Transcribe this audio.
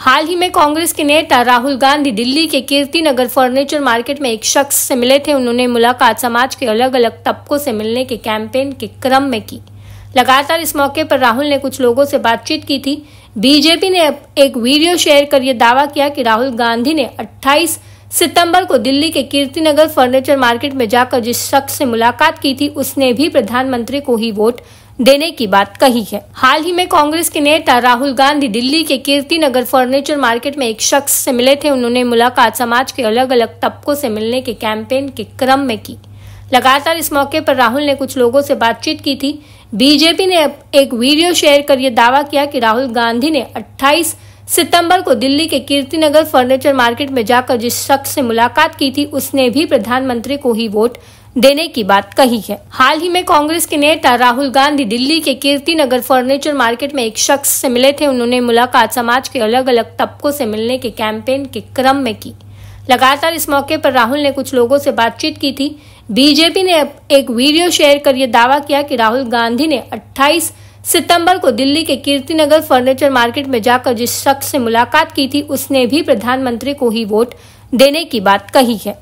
हाल ही में कांग्रेस के नेता राहुल गांधी दिल्ली के कीर्ति नगर फर्नीचर मार्केट में एक शख्स से मिले थे उन्होंने मुलाकात समाज के अलग अलग तबकों से मिलने के कैंपेन के क्रम में की लगातार इस मौके पर राहुल ने कुछ लोगों से बातचीत की थी बीजेपी ने एक वीडियो शेयर कर यह दावा किया कि राहुल गांधी ने 28 सितंबर को दिल्ली के कीर्ति नगर फर्नीचर मार्केट में जाकर जिस शख्स से मुलाकात की थी उसने भी प्रधानमंत्री को ही वोट देने की बात कही है हाल ही में कांग्रेस के नेता राहुल गांधी दिल्ली के कीर्ति नगर फर्नीचर मार्केट में एक शख्स से मिले थे उन्होंने मुलाकात समाज के अलग अलग तबकों से मिलने के कैंपेन के क्रम में की लगातार इस मौके पर राहुल ने कुछ लोगों से बातचीत की थी बीजेपी ने एक वीडियो शेयर कर यह दावा किया कि राहुल गांधी ने 28 सितंबर को दिल्ली के कीर्ति नगर फर्नीचर मार्केट में जाकर जिस शख्स से मुलाकात की थी उसने भी प्रधानमंत्री को ही वोट देने की बात कही है हाल ही में कांग्रेस के नेता राहुल गांधी दिल्ली के कीर्ति नगर फर्नीचर मार्केट में एक शख्स से मिले थे उन्होंने मुलाकात समाज के अलग अलग तबकों से मिलने के कैंपेन के क्रम में की लगातार इस मौके पर राहुल ने कुछ लोगों से बातचीत की थी बीजेपी ने एक वीडियो शेयर कर यह दावा किया कि राहुल गांधी ने 28 सितंबर को दिल्ली के कीर्ति नगर फर्नीचर मार्केट में जाकर जिस शख्स से मुलाकात की थी उसने भी प्रधानमंत्री को ही वोट देने की बात कही है